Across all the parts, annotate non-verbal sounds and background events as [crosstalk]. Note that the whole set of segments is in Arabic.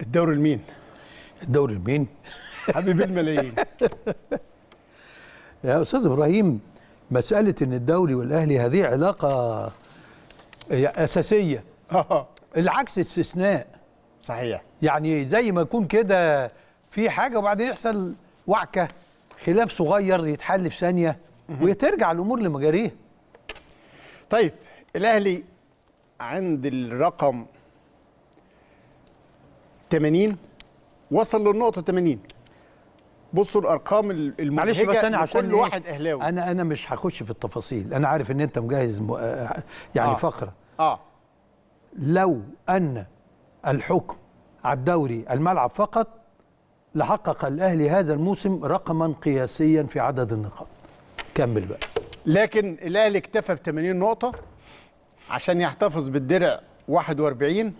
الدوري لمين؟ الدوري لمين؟ حبيب الملايين [laughs] يا استاذ ابراهيم مساله ان الدوري والاهلي هذه علاقه اساسيه آه. العكس استثناء صحيح يعني زي ما يكون كده في حاجه وبعدين يحصل وعكه خلاف صغير يتحل في ثانيه وترجع الامور لمجاريها طيب الاهلي عند الرقم 80 وصل للنقطه 80 بصوا الارقام المعلش معلش بس انا عشان كل إيه؟ واحد اهلاوي انا انا مش هخش في التفاصيل انا عارف ان انت مجهز م... يعني آه. فقره اه لو ان الحكم على الدوري الملعب فقط لحقق الاهلي هذا الموسم رقما قياسيا في عدد النقاط كمل بقى لكن الاهلي اكتفى ب 80 نقطه عشان يحتفظ بالدرع 41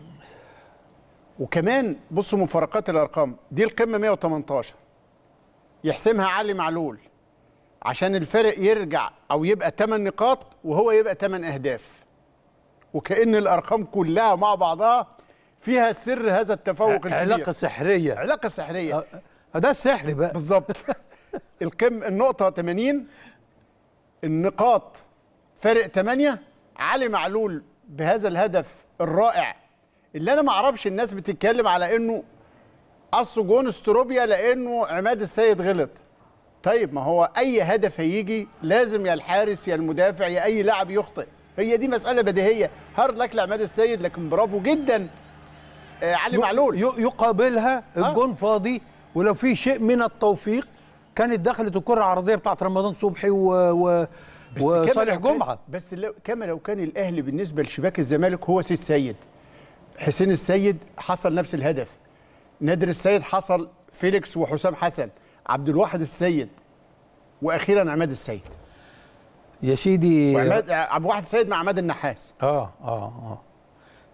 وكمان بصوا مفارقات الارقام دي القمه 118 يحسمها علي معلول عشان الفرق يرجع او يبقى 8 نقاط وهو يبقى 8 اهداف وكأن الارقام كلها مع بعضها فيها سر هذا التفوق الكبير علاقه سحريه علاقه سحريه أه، أه، ده سحري بقى بالظبط [laughs] القم النقطه 80 النقاط فارق 8 علي معلول بهذا الهدف الرائع اللي انا ما اعرفش الناس بتتكلم على انه اصله جون استروبيا لانه عماد السيد غلط طيب ما هو اي هدف هيجي لازم يا الحارس يا المدافع يا اي لاعب يخطئ هي دي مساله بديهيه هر لك لعماد السيد لكن برافو جدا آه علي معلول يقابلها آه. الجون فاضي ولو في شيء من التوفيق كانت دخلت الكره العرضيه بتاعت رمضان صبحي و, و... وصالح جمعه بس كما لو كان الاهلي بالنسبه لشباك الزمالك هو سيد سيد حسين السيد حصل نفس الهدف نادر السيد حصل فيليكس وحسام حسن عبد الواحد السيد واخيرا عماد السيد يا سيدي وعماد عبد الواحد السيد مع عماد النحاس اه اه اه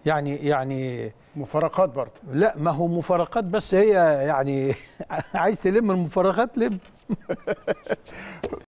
يعني يعني مفارقات برضه لا ما هو مفارقات بس هي يعني [laughs] عايز تلم المفارقات لم [laughs]